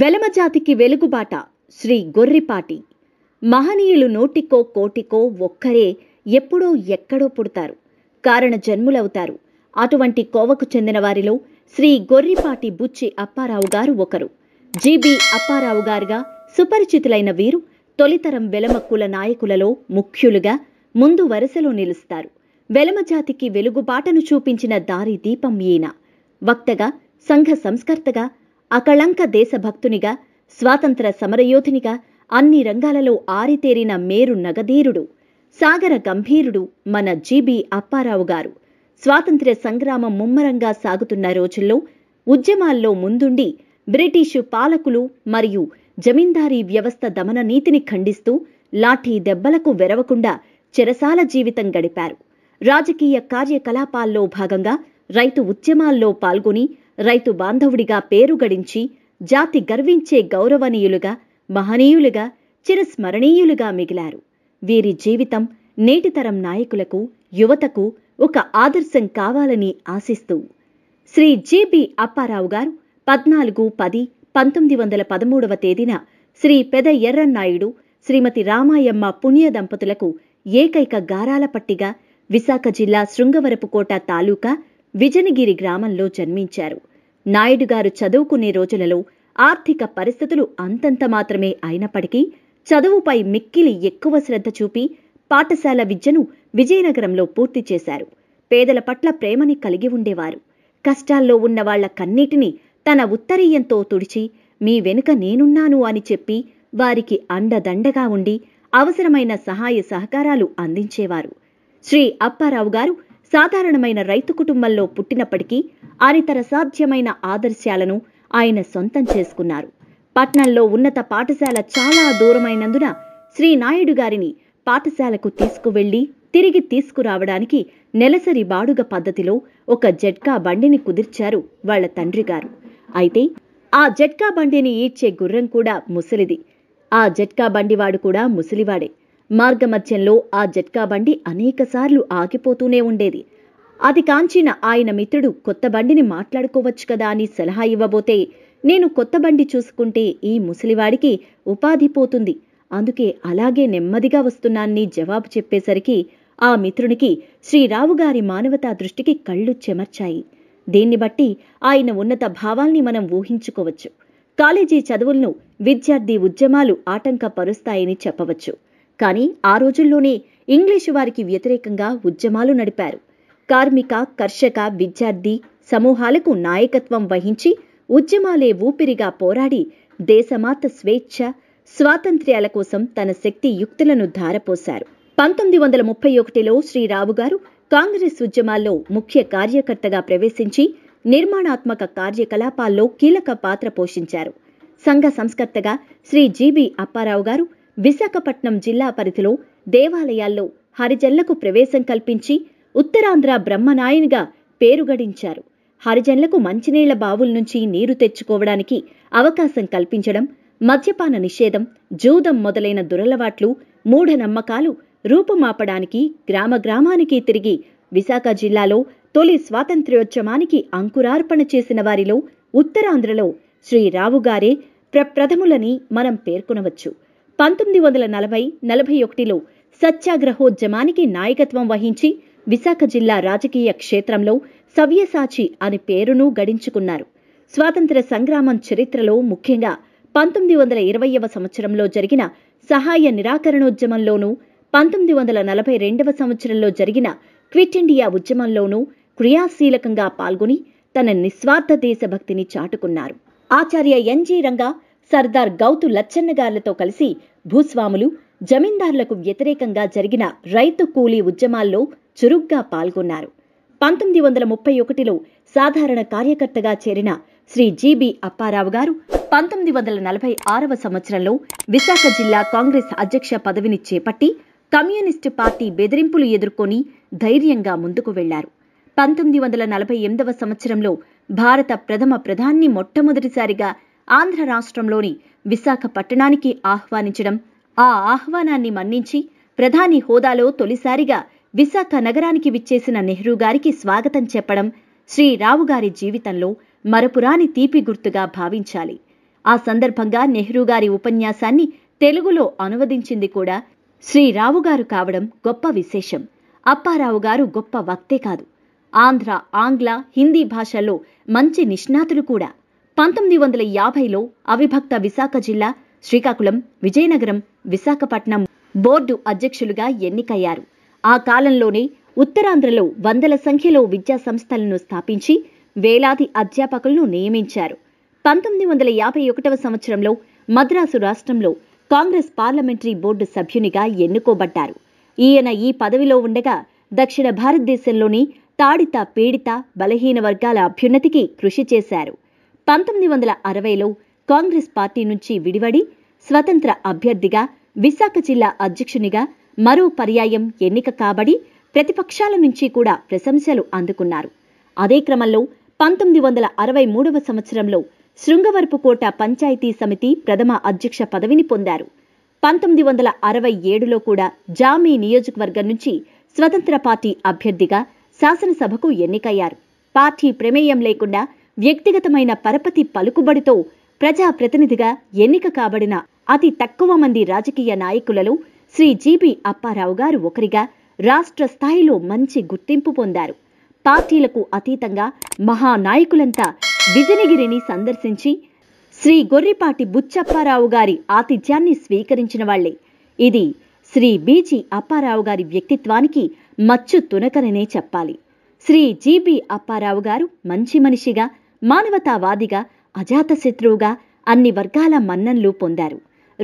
వెలమజాతికి వెలుగుబాట శ్రీ గొర్రిపాటి మహనీయులు నోటికో కోటికో ఒక్కరే ఎప్పుడో ఎక్కడో పుడతారు కారణ జన్ములవుతారు అటువంటి కోవకు చెందిన వారిలో శ్రీ గొర్రిపాటి బుచ్చి అప్పారావు గారు ఒకరు జీబీ అప్పారావు గారుగా సుపరిచితులైన వీరు తొలితరం వెలమ కుల నాయకులలో ముఖ్యులుగా ముందు వరుసలో నిలుస్తారు వెలమజాతికి వెలుగుబాటను చూపించిన దారి దీపం ఈయన వక్తగా సంఘ సంస్కర్తగా అకళంక దేశభక్తునిగా స్వాతంత్ర సమరయోధునిగా అన్ని రంగాలలో ఆరితేరిన మేరు నగధీరుడు సాగర గంభీరుడు మన జీబి అప్పారావు గారు స్వాతంత్ర్య సంగ్రామం ముమ్మరంగా సాగుతున్న రోజుల్లో ఉద్యమాల్లో ముందుండి బ్రిటిషు పాలకులు మరియు జమీందారీ వ్యవస్థ దమన నీతిని ఖండిస్తూ లాఠీ దెబ్బలకు వెరవకుండా చెరసాల జీవితం గడిపారు రాజకీయ కార్యకలాపాల్లో భాగంగా రైతు ఉద్యమాల్లో పాల్గొని రైతు బాంధవుడిగా పేరు గడించి జాతి గర్వించే గౌరవనీయులుగా మహనీయులుగా చిరస్మరణీయులుగా మిగిలారు వీరి జీవితం నేటితరం నాయకులకు యువతకు ఒక ఆదర్శం కావాలని ఆశిస్తూ శ్రీ జేబి అప్పారావు గారు పద్నాలుగు పది పంతొమ్మిది వందల పదమూడవ తేదీన శ్రీ పెద ఎర్రన్నాయుడు శ్రీమతి రామాయమ్మ పుణ్య దంపతులకు ఏకైక గారాలపట్టిగా విశాఖ జిల్లా శృంగవరపుకోట తాలూకా విజనగిరి గ్రామంలో జన్మించారు నాయుడు గారు చదువుకునే రోజులలో ఆర్థిక పరిస్థితులు అంతంత మాత్రమే అయినప్పటికీ చదువుపై మిక్కిలి ఎక్కువ శ్రద్ధ చూపి పాఠశాల విద్యను విజయనగరంలో పూర్తి చేశారు పేదల పట్ల ప్రేమని కలిగి ఉండేవారు కష్టాల్లో ఉన్న వాళ్ల కన్నీటిని తన ఉత్తరీయంతో తుడిచి మీ వెనుక నేనున్నాను అని చెప్పి వారికి అండదండగా ఉండి అవసరమైన సహాయ సహకారాలు అందించేవారు శ్రీ అప్పారావు గారు సాధారణమైన రైతు కుటుంబంలో పుట్టినప్పటికీ అనితర సాధ్యమైన ఆదర్శాలను ఆయన సొంతం చేసుకున్నారు పట్నంలో ఉన్నత పాఠశాల చాలా దూరమైనందున శ్రీ నాయుడు గారిని పాఠశాలకు తీసుకువెళ్లి తిరిగి తీసుకురావడానికి నెలసరి బాడుగ పద్ధతిలో ఒక జట్కా బండిని కుదిర్చారు వాళ్ల తండ్రిగారు అయితే ఆ జట్కా బండిని ఈడ్చే గుర్రం కూడా ముసలిది ఆ జట్కా బండివాడు కూడా ముసలివాడే మార్గమధ్యంలో ఆ జట్కా బండి అనేకసార్లు ఆగిపోతూనే ఉండేది అది కాంచిన ఆయన మిత్రుడు కొత్త బండిని మాట్లాడుకోవచ్చు కదా అని సలహా ఇవ్వబోతే నేను కొత్త బండి చూసుకుంటే ఈ ముసలివాడికి ఉపాధి పోతుంది అందుకే అలాగే నెమ్మదిగా వస్తున్నాన్ని జవాబు చెప్పేసరికి ఆ మిత్రునికి శ్రీరావు గారి మానవతా దృష్టికి కళ్ళు చెమర్చాయి దీన్ని బట్టి ఆయన ఉన్నత భావాల్ని మనం ఊహించుకోవచ్చు కాలేజీ చదువులను విద్యార్థి ఉద్యమాలు ఆటంకపరుస్తాయని చెప్పవచ్చు కానీ ఆ రోజుల్లోనే ఇంగ్లీషు వారికి వ్యతిరేకంగా ఉద్యమాలు నడిపారు కార్మిక కర్షక విద్యార్థి సమూహాలకు నాయకత్వం వహించి ఉద్యమాలే ఊపిరిగా పోరాడి దేశమాత స్వేచ్ఛ స్వాతంత్ర్యాల కోసం తన శక్తి యుక్తులను ధారపోశారు పంతొమ్మిది వందల ముప్పై ఒకటిలో శ్రీరావు గారు కాంగ్రెస్ ఉద్యమాల్లో ముఖ్య కార్యకర్తగా ప్రవేశించి నిర్మాణాత్మక కార్యకలాపాల్లో కీలక పాత్ర పోషించారు సంఘ సంస్కర్తగా శ్రీ జీబీ అప్పారావు గారు విశాఖపట్నం జిల్లా పరిధిలో దేవాలయాల్లో హరిజన్లకు ప్రవేశం కల్పించి ఉత్తరాంధ్ర బ్రహ్మనాయునిగా పేరుగడించారు హరిజన్లకు మంచినీళ్ల బావుల నుంచి నీరు తెచ్చుకోవడానికి అవకాశం కల్పించడం మద్యపాన నిషేధం జూదం మొదలైన దురలవాట్లు మూఢనమ్మకాలు రూపుమాపడానికి గ్రామ గ్రామానికి తిరిగి విశాఖ జిల్లాలో తొలి స్వాతంత్ర్యోద్యమానికి అంకురార్పణ చేసిన వారిలో ఉత్తరాంధ్రలో శ్రీరావుగారే ప్రప్రథములని మనం పేర్కొనవచ్చు పంతొమ్మిది వందల నలభై నలభై ఒకటిలో సత్యాగ్రహోద్యమానికి నాయకత్వం వహించి విశాఖ జిల్లా రాజకీయ క్షేత్రంలో సవ్యసాచి అని పేరును గడించుకున్నారు స్వాతంత్ర సంగ్రామం చరిత్రలో ముఖ్యంగా పంతొమ్మిది వందల ఇరవైవ సంవత్సరంలో జరిగిన సహాయ నిరాకరణోద్యమంలోనూ పంతొమ్మిది వందల నలభై రెండవ సంవత్సరంలో జరిగిన క్విట్ ఇండియా ఉద్యమంలోనూ క్రియాశీలకంగా పాల్గొని తన నిస్వార్థ దేశభక్తిని చాటుకున్నారు ఆచార్య ఎన్జీ రంగా సర్దార్ గౌతు లచ్చన్నగార్లతో కలిసి భూస్వాములు జమీందారులకు వ్యతిరేకంగా జరిగిన రైతు కూలీ ఉద్యమాల్లో చురుగ్గా పాల్గొన్నారు పంతొమ్మిది వందల ముప్పై ఒకటిలో సాధారణ కార్యకర్తగా చేరిన శ్రీ జీబి అప్పారావు గారు పంతొమ్మిది వందల నలభై ఆరవ సంవత్సరంలో విశాఖ జిల్లా కాంగ్రెస్ అధ్యక్ష పదవిని చేపట్టి కమ్యూనిస్టు పార్టీ బెదిరింపులు ఎదుర్కొని ధైర్యంగా ముందుకు వెళ్లారు పంతొమ్మిది వందల నలభై ఎనిమిదవ సంవత్సరంలో భారత ప్రథమ ప్రధాని మొట్టమొదటిసారిగా ఆంధ్ర రాష్ట్రంలోని విశాఖపట్టణానికి ఆహ్వానించడం ఆ ఆహ్వానాన్ని మన్నించి ప్రధాని హోదాలో తొలిసారిగా విశాఖ నగరానికి విచ్చేసిన నెహ్రూ గారికి స్వాగతం చెప్పడం శ్రీరావు గారి జీవితంలో మరపురాని తీపి గుర్తుగా భావించాలి ఆ సందర్భంగా నెహ్రూ గారి ఉపన్యాసాన్ని తెలుగులో అనువదించింది కూడా శ్రీరావు గారు కావడం గొప్ప విశేషం అప్పారావు గారు గొప్ప వక్తే కాదు ఆంధ్ర ఆంగ్ల హిందీ భాషల్లో మంచి నిష్ణాతులు కూడా పంతొమ్మిది వందల యాభైలో అవిభక్త విశాఖ జిల్లా శ్రీకాకుళం విజయనగరం విశాఖపట్నం బోర్డు అధ్యక్షులుగా ఎన్నికయ్యారు ఆ కాలంలోనే ఉత్తరాంధ్రలో వందల సంఖ్యలో విద్యా సంస్థలను స్థాపించి వేలాది అధ్యాపకులను నియమించారు పంతొమ్మిది వందల యాభై ఒకటవ సంవత్సరంలో మద్రాసు రాష్ట్రంలో కాంగ్రెస్ పార్లమెంటరీ బోర్డు సభ్యునిగా ఎన్నుకోబడ్డారు ఈయన ఈ పదవిలో ఉండగా దక్షిణ భారతదేశంలోని తాడిత పీడిత బలహీన వర్గాల అభ్యున్నతికి కృషి చేశారు పంతొమ్మిది వందల అరవైలో కాంగ్రెస్ పార్టీ నుంచి విడివడి స్వతంత్ర అభ్యర్థిగా విశాఖ జిల్లా అధ్యక్షునిగా మరో పర్యాయం ఎన్నిక కాబడి ప్రతిపక్షాల నుంచి కూడా ప్రశంసలు అందుకున్నారు అదే క్రమంలో పంతొమ్మిది వందల అరవై మూడవ సంవత్సరంలో శృంగవరపుకోట పంచాయతీ సమితి ప్రథమ అధ్యక్ష పదవిని పొందారు పంతొమ్మిది వందల అరవై ఏడులో కూడా జామీ నియోజకవర్గం నుంచి స్వతంత్ర పార్టీ అభ్యర్థిగా శాసనసభకు ఎన్నికయ్యారు పార్టీ ప్రమేయం లేకుండా వ్యక్తిగతమైన పరపతి పలుకుబడితో ప్రజాప్రతినిధిగా ఎన్నిక కాబడిన అతి తక్కువ మంది రాజకీయ నాయకులలో శ్రీ జీబీ అప్పారావు గారు ఒకరిగా రాష్ట్ర స్థాయిలో మంచి గుర్తింపు పొందారు పార్టీలకు అతీతంగా మహానాయకులంతా విజనగిరిని సందర్శించి శ్రీ గొర్రిపాటి బుచ్చప్పారావు గారి ఆతిథ్యాన్ని స్వీకరించిన వాళ్లే ఇది శ్రీ బీజీ అప్పారావు గారి వ్యక్తిత్వానికి మచ్చు తునకననే చెప్పాలి శ్రీ జీబీ అప్పారావు గారు మంచి మనిషిగా మానవతావాదిగా అజాతశత్రువుగా అన్ని వర్గాల మన్నన్లు పొందారు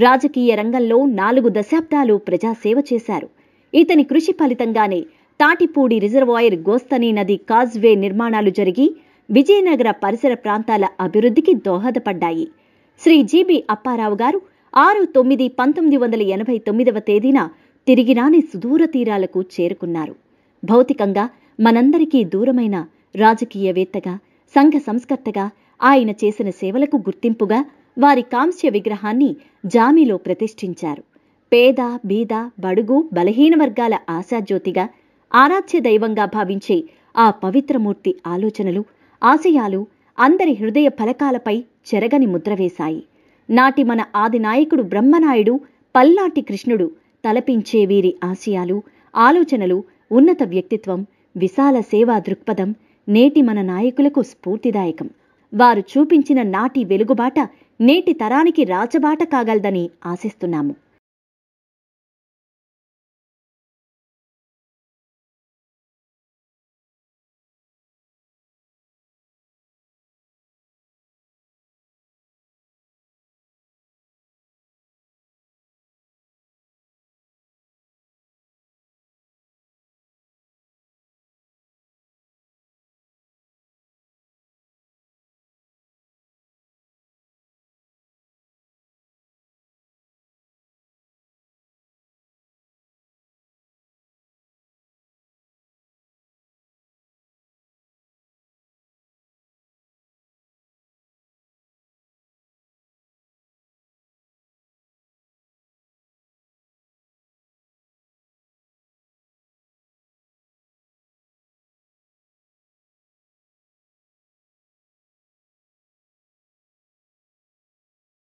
రాజకీయ రంగంలో నాలుగు దశాబ్దాలు ప్రజాసేవ చేశారు ఇతని కృషి ఫలితంగానే తాటిపూడి రిజర్వాయర్ గోస్తనీ నది కాజ్వే నిర్మాణాలు జరిగి విజయనగర పరిసర ప్రాంతాల అభివృద్ధికి దోహదపడ్డాయి శ్రీ జీబీ అప్పారావు గారు ఆరు తొమ్మిది పంతొమ్మిది వందల ఎనభై తొమ్మిదవ తేదీన తిరిగిరాని సుదూర తీరాలకు చేరుకున్నారు భౌతికంగా మనందరికీ దూరమైన రాజకీయవేత్తగా సంఘ సంస్కర్తగా ఆయన చేసిన సేవలకు గుర్తింపుగా వారి కాంస్య విగ్రహాన్ని జామీలో ప్రతిష్ఠించారు పేద బీద బడుగు బలహీన వర్గాల ఆశాజ్యోతిగా ఆరాధ్య దైవంగా భావించే ఆ పవిత్రమూర్తి ఆలోచనలు ఆశయాలు అందరి హృదయ ఫలకాలపై చెరగని ముద్రవేశాయి నాటి మన ఆదినాయకుడు బ్రహ్మనాయుడు పల్లాటి కృష్ణుడు తలపించే వీరి ఆశయాలు ఆలోచనలు ఉన్నత వ్యక్తిత్వం విశాల సేవా దృక్పథం నేటి మన నాయకులకు స్ఫూర్తిదాయకం వారు చూపించిన నాటి వెలుగుబాట నేటి తరానికి రాచబాట కాగలదని ఆశిస్తున్నాము